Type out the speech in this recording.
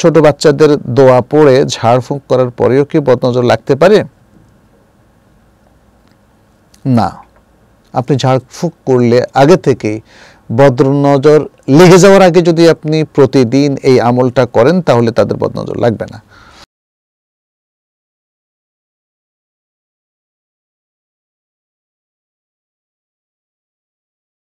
ছোট বাচ্চাদের দোয়া পড়ে ঝাড়ফুঁক করার পরেও কি বদনজর লাগতে পারে না আপনি ঝাড়ফুঁক করলে আগে থেকেই বদনজর লেগে যাওয়ার আগে যদি আপনি প্রতিদিন এই আমলটা করেন তাহলে তাদের বদনজর লাগবে না